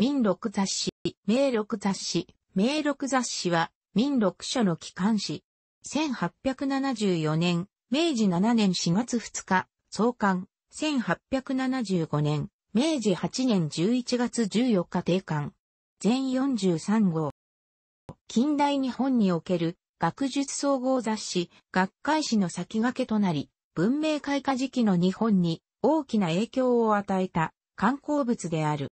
民録雑誌、名録雑誌、名録雑誌は、民録書の機関誌。1874年、明治7年4月2日、創刊。1875年、明治8年11月14日定刊。全43号。近代日本における学術総合雑誌、学会誌の先駆けとなり、文明開化時期の日本に大きな影響を与えた観光物である。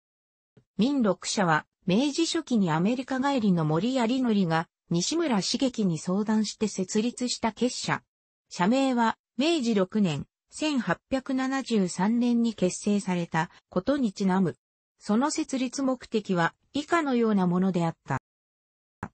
民六社は、明治初期にアメリカ帰りの森有則が、西村茂樹に相談して設立した結社。社名は、明治六年、1873年に結成されたことにちなむ。その設立目的は以下のようなものであった。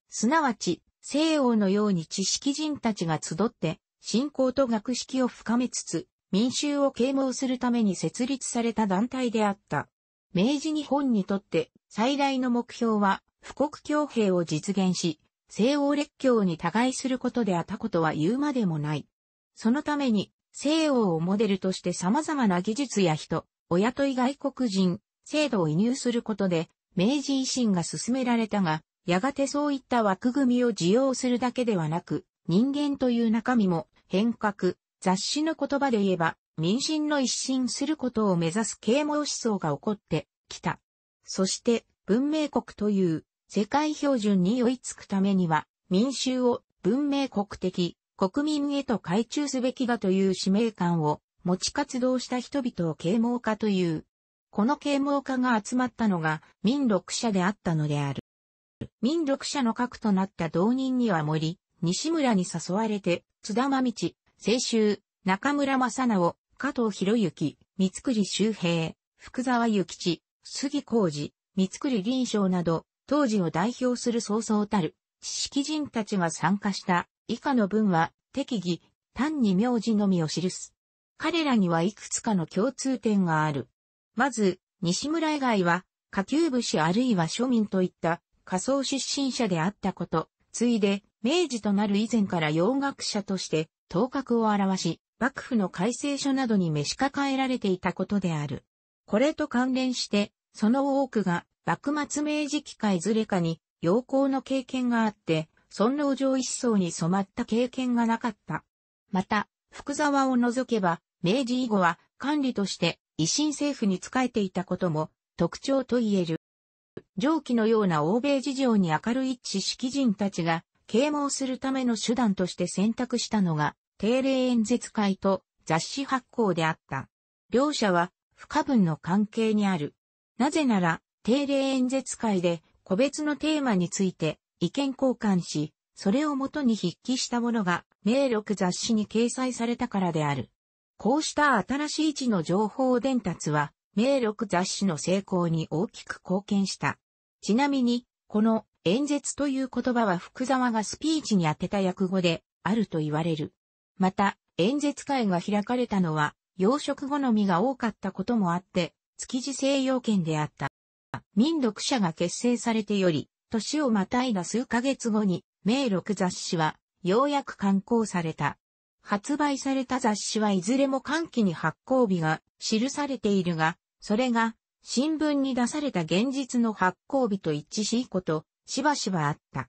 すなわち、西欧のように知識人たちが集って、信仰と学識を深めつつ、民衆を啓蒙するために設立された団体であった。明治日本にとって最大の目標は、富国強兵を実現し、西欧列強に互いすることであったことは言うまでもない。そのために、西欧をモデルとして様々な技術や人、お雇い外国人、制度を移入することで、明治維新が進められたが、やがてそういった枠組みを受容するだけではなく、人間という中身も変革、雑誌の言葉で言えば、民進の一新することを目指す啓蒙思想が起こってきた。そして文明国という世界標準に追いつくためには民衆を文明国的国民へと改中すべきだという使命感を持ち活動した人々を啓蒙家という。この啓蒙家が集まったのが民六社であったのである。民六社の核となった同人には森、西村に誘われて、津田真道、清州、中村正直、加藤博之、三栗周平、福沢諭吉、杉浩二、三栗林章など、当時を代表する早々たる、知識人たちが参加した、以下の文は、適宜、単に名字のみを記す。彼らにはいくつかの共通点がある。まず、西村以外は、下級武士あるいは庶民といった、仮想出身者であったこと、ついで、明治となる以前から洋学者として、頭角を現し、幕府の改正書などに召し抱えられていたことである。これと関連して、その多くが幕末明治期かいずれかに陽光の経験があって、尊老上一層に染まった経験がなかった。また、福沢を除けば、明治以後は管理として維新政府に仕えていたことも特徴と言える。上記のような欧米事情に明るい知識人たちが啓蒙するための手段として選択したのが定例演説会と雑誌発行であった。両者は不可分の関係にある。なぜなら、定例演説会で個別のテーマについて意見交換し、それをもとに筆記したものが名録雑誌に掲載されたからである。こうした新しい地の情報伝達は、名録雑誌の成功に大きく貢献した。ちなみに、この演説という言葉は福沢がスピーチに当てた訳語であると言われる。また、演説会が開かれたのは、養殖好みが多かったこともあって、築地西洋圏であった。民読者が結成されてより、年をまたいだ数ヶ月後に、名録雑誌は、ようやく刊行された。発売された雑誌はいずれも歓喜に発行日が記されているが、それが新聞に出された現実の発行日と一致しいこと、しばしばあった。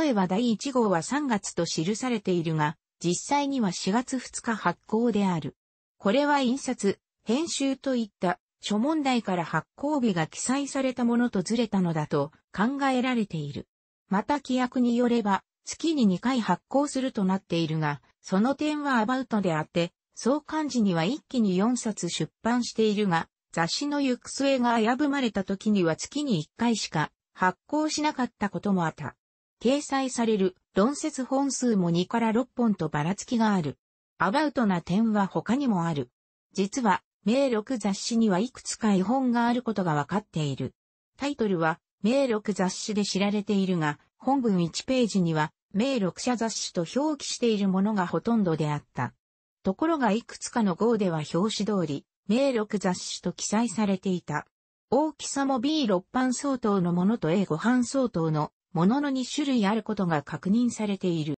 例えば第1号は3月と記されているが、実際には4月2日発行である。これは印刷、編集といった諸問題から発行日が記載されたものとずれたのだと考えられている。また規約によれば、月に2回発行するとなっているが、その点はアバウトであって、創刊時には一気に4冊出版しているが、雑誌の行く末が危ぶまれた時には月に1回しか発行しなかったこともあった。掲載される論説本数も2から6本とばらつきがある。アバウトな点は他にもある。実は、名録雑誌にはいくつか絵本があることがわかっている。タイトルは、名録雑誌で知られているが、本文1ページには、名録者雑誌と表記しているものがほとんどであった。ところがいくつかの号では表紙通り、名録雑誌と記載されていた。大きさも B6 版相当のものと A5 版相当のものの2種類あることが確認されている。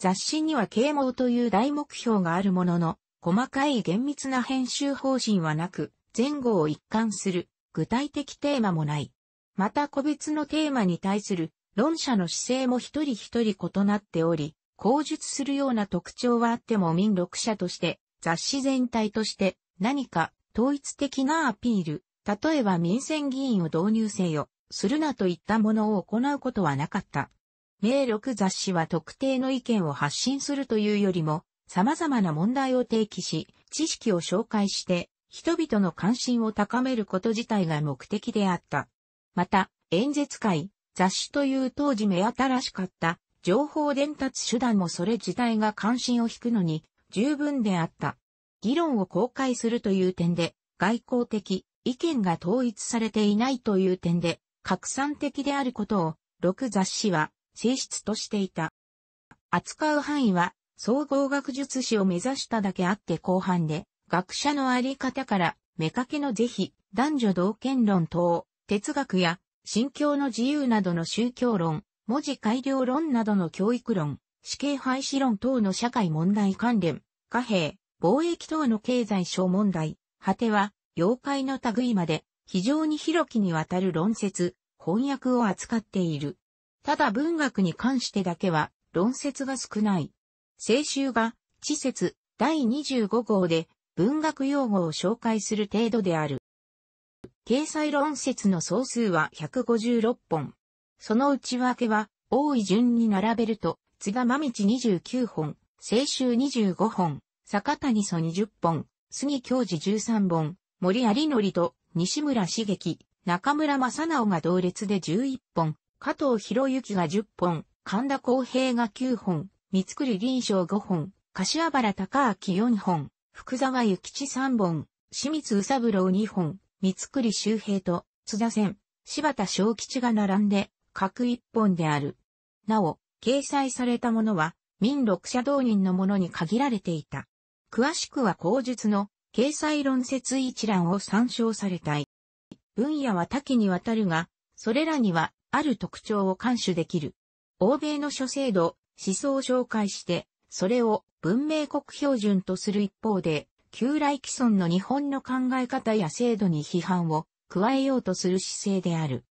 雑誌には啓蒙という大目標があるものの、細かい厳密な編集方針はなく、前後を一貫する具体的テーマもない。また個別のテーマに対する論者の姿勢も一人一人異なっており、口述するような特徴はあっても民録者として雑誌全体として何か統一的なアピール、例えば民選議員を導入せよ、するなといったものを行うことはなかった。名録雑誌は特定の意見を発信するというよりも、様々な問題を提起し、知識を紹介して、人々の関心を高めること自体が目的であった。また、演説会、雑誌という当時目新しかった、情報伝達手段もそれ自体が関心を引くのに、十分であった。議論を公開するという点で、外交的、意見が統一されていないという点で、拡散的であることを、6雑誌は、性質としていた。扱う範囲は、総合学術史を目指しただけあって後半で、学者のあり方から、目かけの是非、男女同権論等、哲学や、信教の自由などの宗教論、文字改良論などの教育論、死刑廃止論等の社会問題関連、貨幣、貿易等の経済小問題、果ては、妖怪の類まで、非常に広きにわたる論説、翻訳を扱っている。ただ文学に関してだけは論説が少ない。青春が、地説第25号で文学用語を紹介する程度である。掲載論説の総数は156本。その内訳は、多い順に並べると、津田真道29本、青春25本、坂谷祖20本、杉教授13本、森有則と西村茂樹、中村正直が同列で11本、加藤博之が10本、神田光平が9本、三つ栗林章5本、柏原隆明4本、福沢諭吉3本、清水宇三郎2本、三つ栗周平と津田線、柴田正吉が並んで、各1本である。なお、掲載されたものは、民六社道人のものに限られていた。詳しくは口述の掲載論説一覧を参照されたい。分野は多岐にわたるが、それらにはある特徴を監視できる。欧米の諸制度、思想を紹介して、それを文明国標準とする一方で、旧来既存の日本の考え方や制度に批判を加えようとする姿勢である。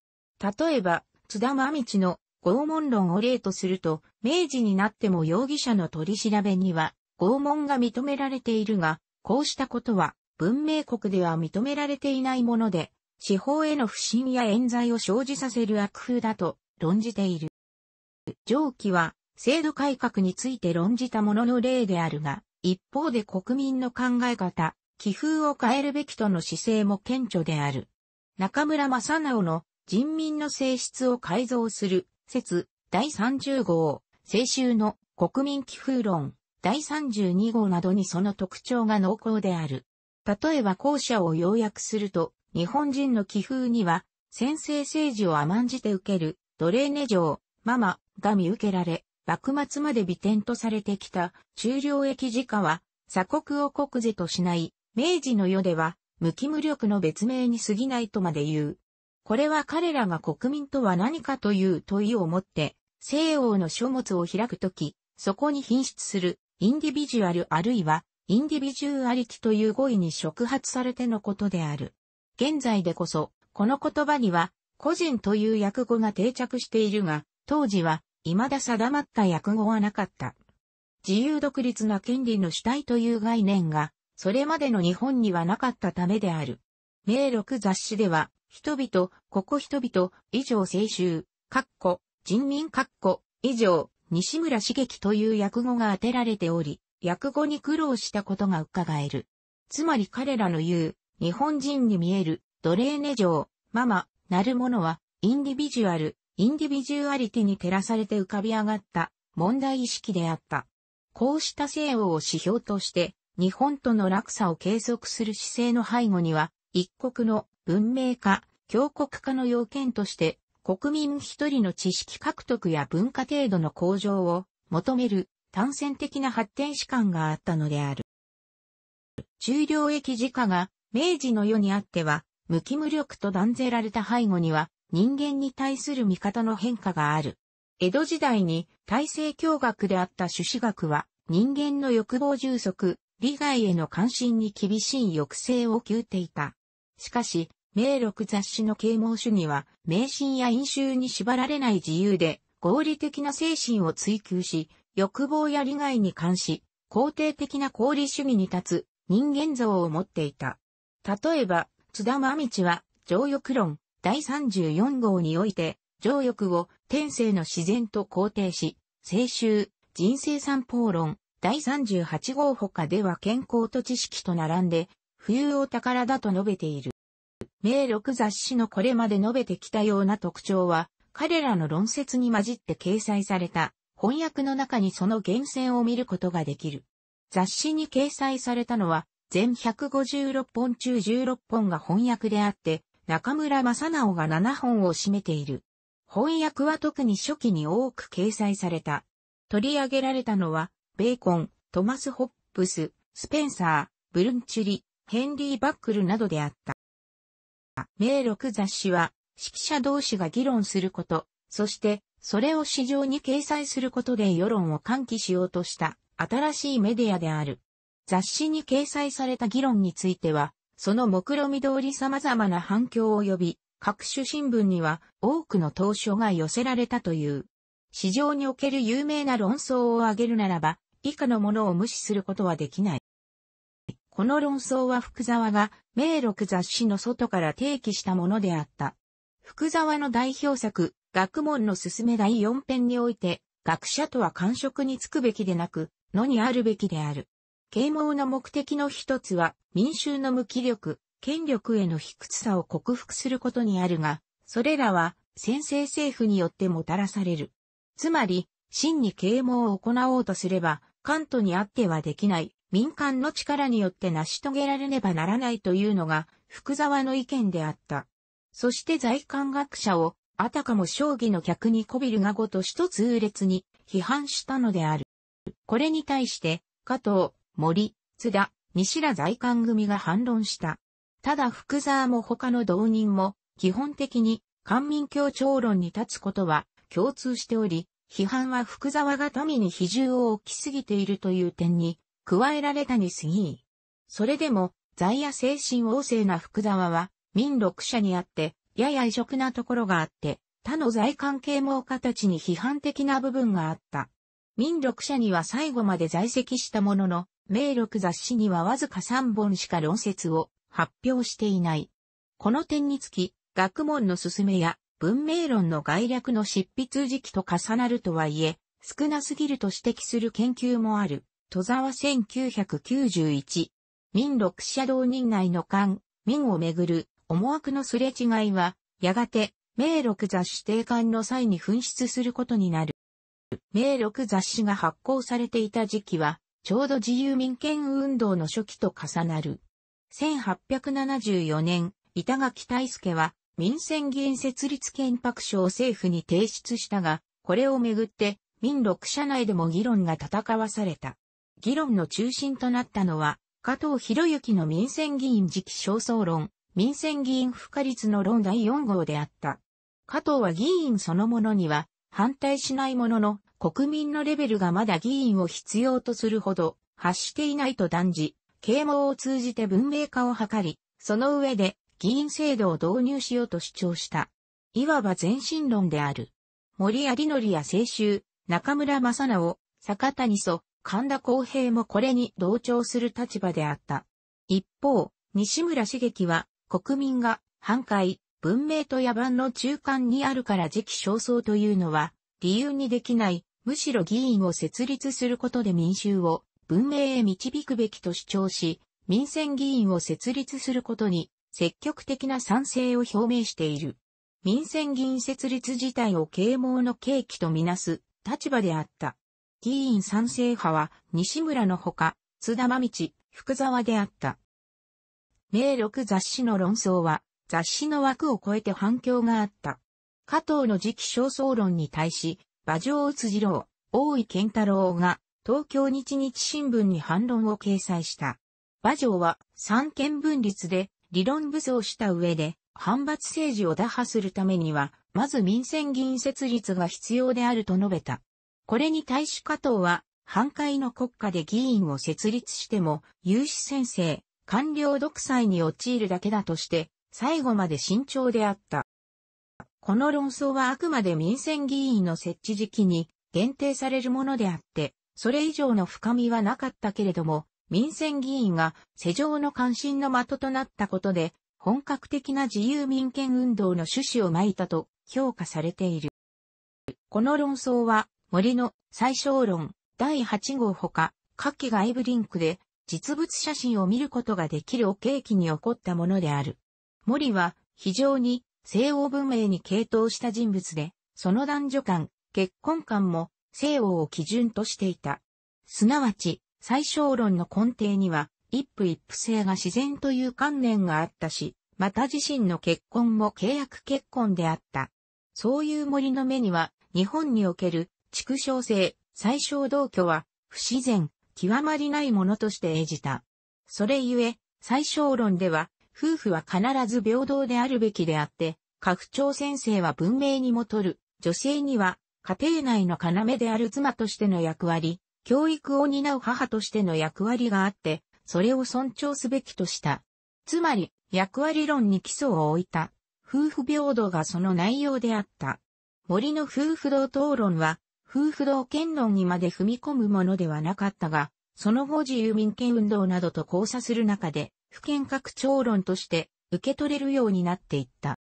例えば、津田真道の拷問論を例とすると、明治になっても容疑者の取り調べには拷問が認められているが、こうしたことは文明国では認められていないもので、司法への不信や冤罪を生じさせる悪風だと論じている。上記は制度改革について論じたものの例であるが、一方で国民の考え方、気風を変えるべきとの姿勢も顕著である。中村正直の人民の性質を改造する説第30号、青春の国民気風論第32号などにその特徴が濃厚である。例えば後者を要約すると、日本人の気風には、先制政治を甘んじて受ける、奴隷根城、ママが見受けられ、幕末まで美点とされてきた、中領駅自家は、鎖国を国是としない、明治の世では、無機無力の別名に過ぎないとまで言う。これは彼らが国民とは何かという問いを持って、西欧の書物を開くとき、そこに品質するインディビジュアルあるいは、インディビジュアリティという語彙に触発されてのことである。現在でこそ、この言葉には、個人という訳語が定着しているが、当時は、未だ定まった訳語はなかった。自由独立な権利の主体という概念が、それまでの日本にはなかったためである。名録雑誌では、人々、ここ人々、以上青春、かっこ、人民かっこ、以上、西村茂樹という訳語が当てられており、訳語に苦労したことが伺える。つまり彼らの言う、日本人に見える、奴隷ネ城、ママ、なるものは、インディビジュアル、インディビジュアリティに照らされて浮かび上がった問題意識であった。こうした西欧を指標として、日本との落差を継続する姿勢の背後には、一国の文明化、強国化の要件として、国民一人の知識獲得や文化程度の向上を求める単線的な発展史観があったのである。重量域自家が明治の世にあっては無機無力と断ぜられた背後には人間に対する見方の変化がある。江戸時代に体制教学であった朱子学は人間の欲望充足、利害への関心に厳しい抑制を求っていた。しかし、名録雑誌の啓蒙主義は、迷信や飲酒に縛られない自由で、合理的な精神を追求し、欲望や利害に関し、肯定的な功利主義に立つ人間像を持っていた。例えば、津田真道は、情欲論第34号において、情欲を天性の自然と肯定し、青春、人生三法論第38号他では健康と知識と並んで、冬を宝だと述べている。名録雑誌のこれまで述べてきたような特徴は、彼らの論説に混じって掲載された翻訳の中にその源泉を見ることができる。雑誌に掲載されたのは、全156本中16本が翻訳であって、中村正直が7本を占めている。翻訳は特に初期に多く掲載された。取り上げられたのは、ベーコン、トマス・ホップス、スペンサー、ブルンチュリ、ヘンリー・バックルなどであった。名録雑誌は、指揮者同士が議論すること、そして、それを市場に掲載することで世論を喚起しようとした新しいメディアである。雑誌に掲載された議論については、その目論見通り様々な反響を呼び、各種新聞には多くの投書が寄せられたという。市場における有名な論争を挙げるならば、以下のものを無視することはできない。この論争は福沢が、名録雑誌の外から提起したものであった。福沢の代表作、学問の進め第四編において、学者とは官職に就くべきでなく、のにあるべきである。啓蒙の目的の一つは、民衆の無気力、権力への卑屈さを克服することにあるが、それらは、先制政府によってもたらされる。つまり、真に啓蒙を行おうとすれば、関東にあってはできない、民間の力によって成し遂げられねばならないというのが、福沢の意見であった。そして在韓学者を、あたかも将棋の客にこびるがごとしと痛烈に批判したのである。これに対して、加藤、森、津田、西ら在韓組が反論した。ただ福沢も他の同人も、基本的に、官民協調論に立つことは共通しており、批判は福沢が民に比重を置きすぎているという点に加えられたに過ぎ。それでも、在野精神旺盛な福沢は、民六社にあって、やや異色なところがあって、他の在関係も形に批判的な部分があった。民六社には最後まで在籍したものの、名録雑誌にはわずか3本しか論説を発表していない。この点につき、学問の進めや文明論の概略の執筆時期と重なるとはいえ、少なすぎると指摘する研究もある。戸沢1991、民六社道人内の間、民をめぐる思惑のすれ違いは、やがて、明六雑誌定款の際に紛失することになる。明六雑誌が発行されていた時期は、ちょうど自由民権運動の初期と重なる。1874年、板垣大助は、民選議員設立憲白書を政府に提出したが、これをめぐって、民六社内でも議論が戦わされた。議論の中心となったのは、加藤博之の民選議員時期焦燥論、民選議員不可率の論第4号であった。加藤は議員そのものには反対しないものの、国民のレベルがまだ議員を必要とするほど発していないと断じ、啓蒙を通じて文明化を図り、その上で議員制度を導入しようと主張した。いわば前進論である。森有則や清州、中村正直、坂谷祖、神田公平もこれに同調する立場であった。一方、西村茂樹は、国民が、反対、文明と野蛮の中間にあるから時期尚早というのは、理由にできない、むしろ議員を設立することで民衆を文明へ導くべきと主張し、民選議員を設立することに積極的な賛成を表明している。民選議員設立自体を啓蒙の契機とみなす立場であった。議員賛成派は西村のほか、津田真道、福沢であった。名録雑誌の論争は、雑誌の枠を超えて反響があった。加藤の次期焦燥論に対し、馬上宇津次郎、大井健太郎が、東京日日新聞に反論を掲載した。馬上は、三権分立で、理論武装した上で、反発政治を打破するためには、まず民選議員設立が必要であると述べた。これに対し加藤は、反対の国家で議員を設立しても、有志先生、官僚独裁に陥るだけだとして、最後まで慎重であった。この論争はあくまで民選議員の設置時期に限定されるものであって、それ以上の深みはなかったけれども、民選議員が世上の関心の的となったことで、本格的な自由民権運動の趣旨をまいたと評価されている。この論争は森の最小論第8号ほか、下記外部リンクで実物写真を見ることができるお契機に起こったものである。森は非常に西欧文明に傾倒した人物で、その男女間、結婚間も西欧を基準としていた。すなわち、最小論の根底には、一夫一夫制が自然という観念があったし、また自身の結婚も契約結婚であった。そういう森の目には、日本における畜生性、最小同居は、不自然、極まりないものとして演じた。それゆえ、最小論では、夫婦は必ず平等であるべきであって、拡張先生は文明にもとる、女性には、家庭内の要である妻としての役割、教育を担う母としての役割があって、それを尊重すべきとした。つまり、役割論に基礎を置いた。夫婦平等がその内容であった。森の夫婦同等論は、夫婦同権論にまで踏み込むものではなかったが、その後自由民権運動などと交差する中で、不見拡張論として受け取れるようになっていった。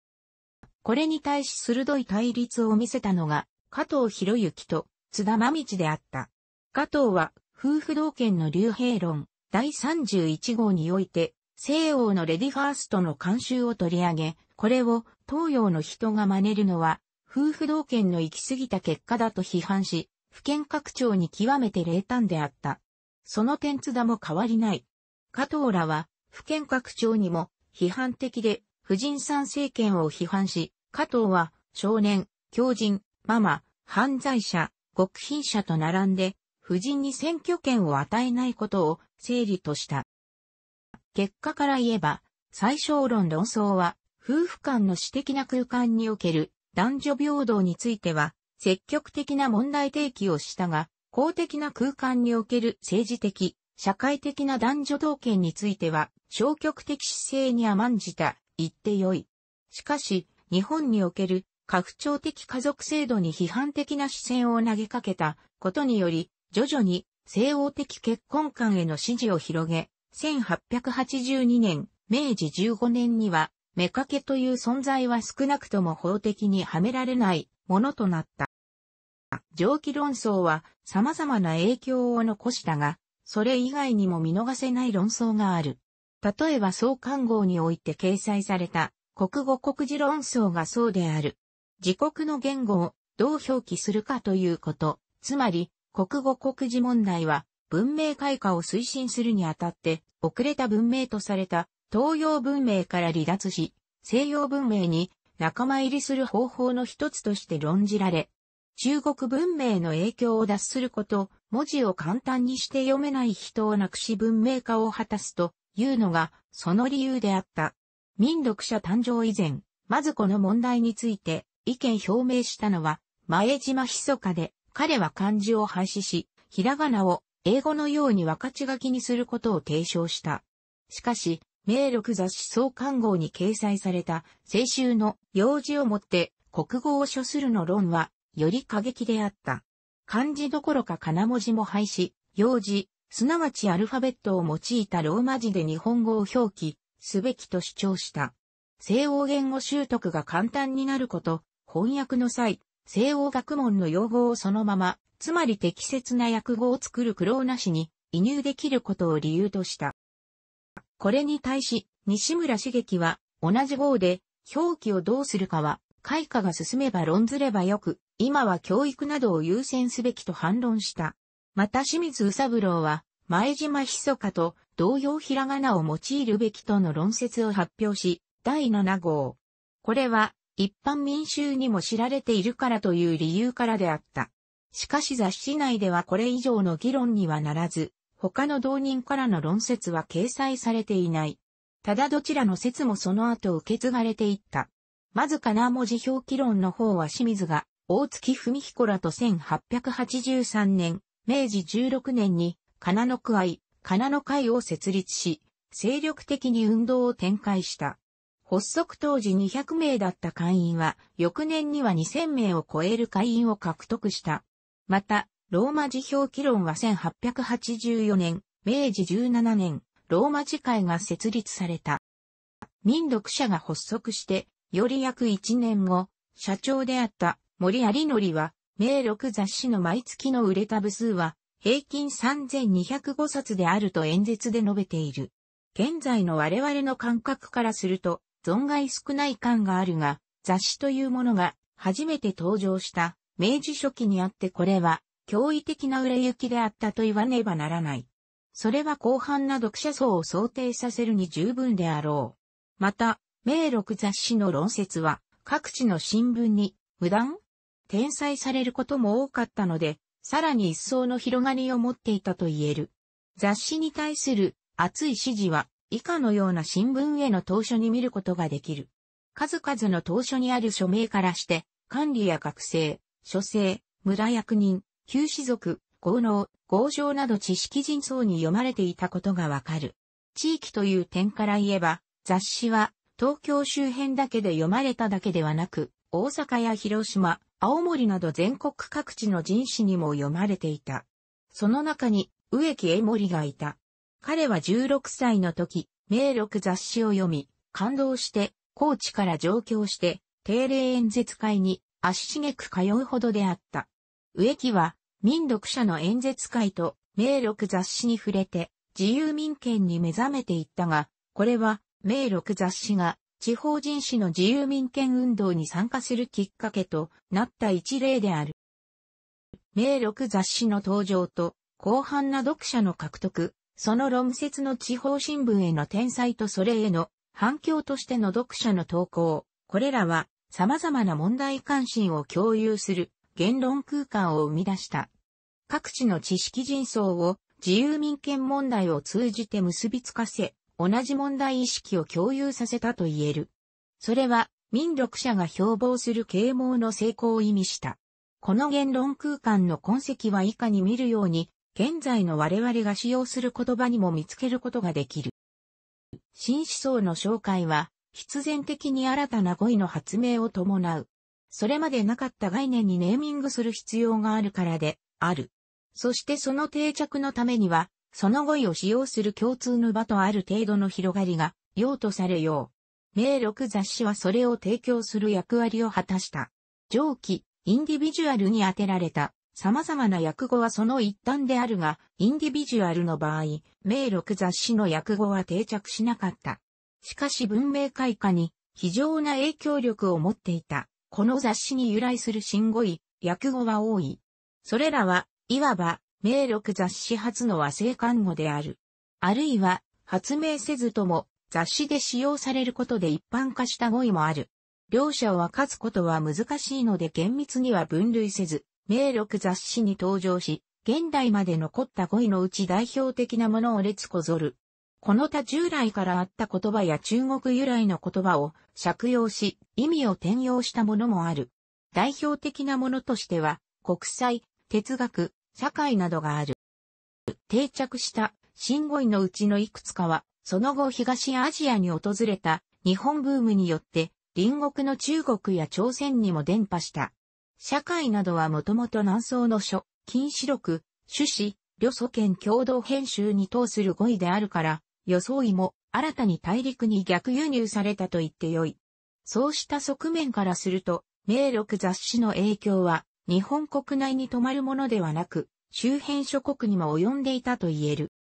これに対し鋭い対立を見せたのが、加藤博之と津田真道であった。加藤は、夫婦同権の流兵論第31号において、西欧のレディファーストの慣習を取り上げ、これを東洋の人が真似るのは夫婦同権の行き過ぎた結果だと批判し、府県拡張に極めて冷淡であった。その点津田も変わりない。加藤らは、府県拡張にも批判的で、婦人参政権を批判し、加藤は、少年、狂人、ママ、犯罪者、極貧者と並んで、婦人に選挙権を与えないことを整理とした。結果から言えば、最小論論争は、夫婦間の私的な空間における男女平等については、積極的な問題提起をしたが、公的な空間における政治的、社会的な男女同権については、消極的姿勢に甘んじた、言ってよい。しかし、日本における、拡張的家族制度に批判的な視線を投げかけたことにより、徐々に西欧的結婚観への支持を広げ、1882年、明治15年には目かけという存在は少なくとも法的にはめられないものとなった。蒸気論争は様々な影響を残したが、それ以外にも見逃せない論争がある。例えば創刊号において掲載された国語国示論争がそうである。自国の言語をどう表記するかということ、つまり国語国示問題は文明開化を推進するにあたって遅れた文明とされた東洋文明から離脱し、西洋文明に仲間入りする方法の一つとして論じられ、中国文明の影響を脱すること、文字を簡単にして読めない人をなくし文明化を果たすというのがその理由であった。民読者誕生以前、まずこの問題について意見表明したのは前島密かで、彼は漢字を廃止し、ひらがなを英語のように分かち書きにすることを提唱した。しかし、名録雑誌創刊号に掲載された、青春の用事をもって国語を書するの論は、より過激であった。漢字どころか金文字も廃止、用事、すなわちアルファベットを用いたローマ字で日本語を表記すべきと主張した。西欧言語習得が簡単になること、翻訳の際、西欧学問の用語をそのまま、つまり適切な訳語を作る苦労なしに移入できることを理由とした。これに対し、西村茂樹は、同じ号で、表記をどうするかは、開花が進めば論ずればよく、今は教育などを優先すべきと反論した。また清水宇三郎は、前島ひそかと同様ひらがなを用いるべきとの論説を発表し、第7号。これは、一般民衆にも知られているからという理由からであった。しかし雑誌内ではこれ以上の議論にはならず、他の同人からの論説は掲載されていない。ただどちらの説もその後受け継がれていった。まずかな文字表記論の方は清水が、大月文彦らと1883年、明治16年に、かなの会、かなの会を設立し、精力的に運動を展開した。発足当時200名だった会員は、翌年には2000名を超える会員を獲得した。また、ローマ辞表記論は1884年、明治17年、ローマ辞会が設立された。民読者が発足して、より約1年後、社長であった森有則は、名録雑誌の毎月の売れた部数は、平均3205冊であると演説で述べている。現在の我々の感覚からすると、存外少ない感があるが、雑誌というものが初めて登場した明治初期にあってこれは驚異的な売れ行きであったと言わねばならない。それは広範な読者層を想定させるに十分であろう。また、名録雑誌の論説は各地の新聞に無断転載されることも多かったので、さらに一層の広がりを持っていたと言える。雑誌に対する熱い支持は以下のような新聞への投書に見ることができる。数々の投書にある署名からして、管理や学生、書生、村役人、旧士族、豪農、豪商など知識人層に読まれていたことがわかる。地域という点から言えば、雑誌は東京周辺だけで読まれただけではなく、大阪や広島、青森など全国各地の人誌にも読まれていた。その中に植木江森がいた。彼は16歳の時、名録雑誌を読み、感動して、高知から上京して、定例演説会に足しげく通うほどであった。植木は、民読者の演説会と、名録雑誌に触れて、自由民権に目覚めていったが、これは、名録雑誌が、地方人士の自由民権運動に参加するきっかけとなった一例である。名録雑誌の登場と、広範な読者の獲得、その論説の地方新聞への転載とそれへの反響としての読者の投稿、これらは様々な問題関心を共有する言論空間を生み出した。各地の知識人層を自由民権問題を通じて結びつかせ、同じ問題意識を共有させたと言える。それは、民族者が標榜する啓蒙の成功を意味した。この言論空間の痕跡は以下に見るように、現在の我々が使用する言葉にも見つけることができる。新思想の紹介は、必然的に新たな語彙の発明を伴う。それまでなかった概念にネーミングする必要があるからで、ある。そしてその定着のためには、その語彙を使用する共通の場とある程度の広がりが、用とされよう。名録雑誌はそれを提供する役割を果たした。上記、インディビジュアルに当てられた、様々な訳語はその一端であるが、インディビジュアルの場合、名録雑誌の訳語は定着しなかった。しかし文明開化に非常な影響力を持っていた。この雑誌に由来する新語彙、訳語は多い。それらは、いわば、名録雑誌初の和製漢語である。あるいは、発明せずとも、雑誌で使用されることで一般化した語彙もある。両者を分かつことは難しいので厳密には分類せず、名録雑誌に登場し、現代まで残った語彙のうち代表的なものを列こぞる。この他従来からあった言葉や中国由来の言葉を借用し、意味を転用したものもある。代表的なものとしては、国際、哲学、社会などがある。定着した新語彙のうちのいくつかは、その後東アジアに訪れた日本ブームによって、隣国の中国や朝鮮にも伝播した。社会などはもともと南宋の書、禁止録、趣子、両祖権共同編集に等する語彙であるから、装いも新たに大陸に逆輸入されたと言ってよい。そうした側面からすると、名録雑誌の影響は日本国内に止まるものではなく、周辺諸国にも及んでいたと言える。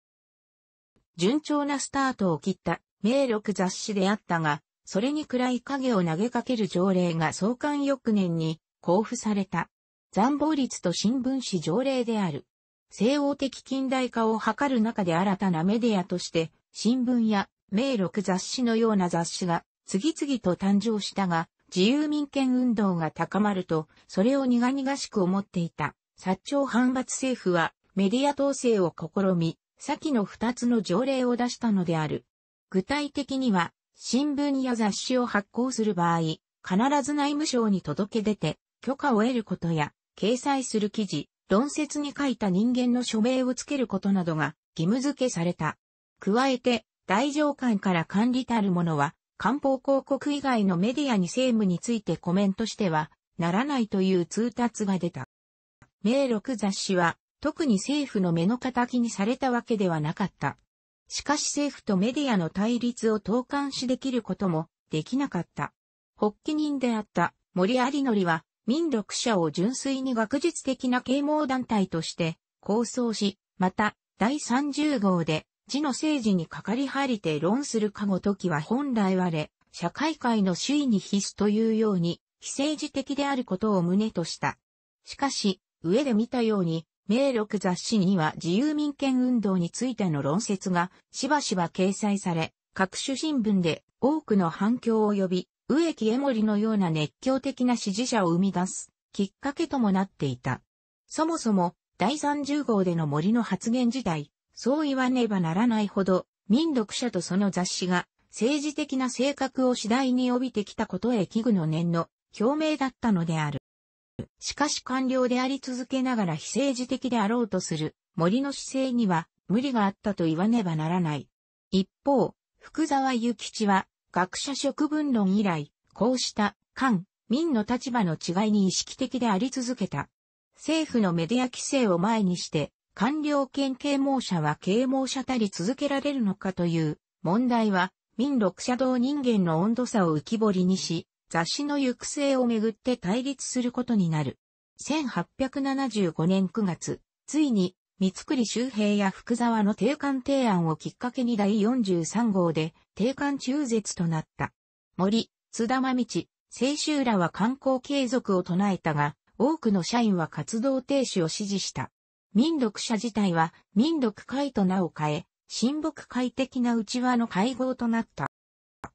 順調なスタートを切った名録雑誌であったが、それに暗い影を投げかける条例が創刊翌年に交付された。残暴率と新聞紙条例である。西欧的近代化を図る中で新たなメディアとして新聞や名録雑誌のような雑誌が次々と誕生したが、自由民権運動が高まると、それを苦々しく思っていた、薩長反発政府はメディア統制を試み、先の二つの条例を出したのである。具体的には、新聞や雑誌を発行する場合、必ず内務省に届け出て、許可を得ることや、掲載する記事、論説に書いた人間の署名をつけることなどが義務付けされた。加えて、大上官から管理たる者は、官報広告以外のメディアに政務についてコメントしては、ならないという通達が出た。明録雑誌は、特に政府の目の敵にされたわけではなかった。しかし政府とメディアの対立を統函しできることもできなかった。発起人であった森有則は、民録者を純粋に学術的な啓蒙団体として構想し、また、第30号で地の政治にかかりはりて論するかごときは本来我、社会界の首位に必須というように、非政治的であることを旨とした。しかし、上で見たように、名録雑誌には自由民権運動についての論説がしばしば掲載され、各種新聞で多くの反響を呼び、植木江森のような熱狂的な支持者を生み出すきっかけともなっていた。そもそも第30号での森の発言時代、そう言わねばならないほど、民読者とその雑誌が政治的な性格を次第に帯びてきたことへ危惧の念の表明だったのである。しかし官僚であり続けながら非政治的であろうとする森の姿勢には無理があったと言わねばならない。一方、福沢諭吉は学者職分論以来、こうした官、民の立場の違いに意識的であり続けた。政府のメディア規制を前にして、官僚権啓蒙者は啓蒙者たり続けられるのかという問題は、民六社道人間の温度差を浮き彫りにし、雑誌の行く末をめぐって対立することになる。1875年9月、ついに、三栗周平や福沢の定款提案をきっかけに第43号で定款中絶となった。森、津田間道、清州らは観光継続を唱えたが、多くの社員は活動停止を指示した。民読者自体は民読会と名を変え、親睦会的な内輪の会合となった。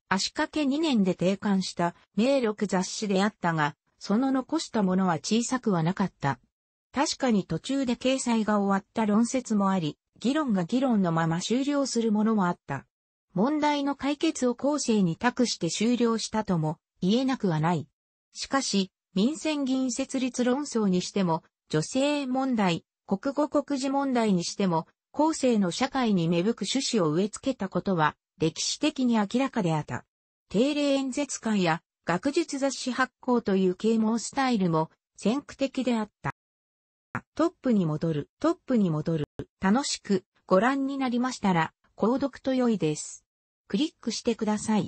足掛け2年で定款した名録雑誌であったが、その残したものは小さくはなかった。確かに途中で掲載が終わった論説もあり、議論が議論のまま終了するものもあった。問題の解決を後世に託して終了したとも言えなくはない。しかし、民選議員設立論争にしても、女性問題、国語国字問題にしても、後世の社会に芽吹く趣旨を植え付けたことは、歴史的に明らかであった。定例演説会や、学術雑誌発行という啓蒙スタイルも、先駆的であった。トップに戻る、トップに戻る。楽しくご覧になりましたら、購読と良いです。クリックしてください。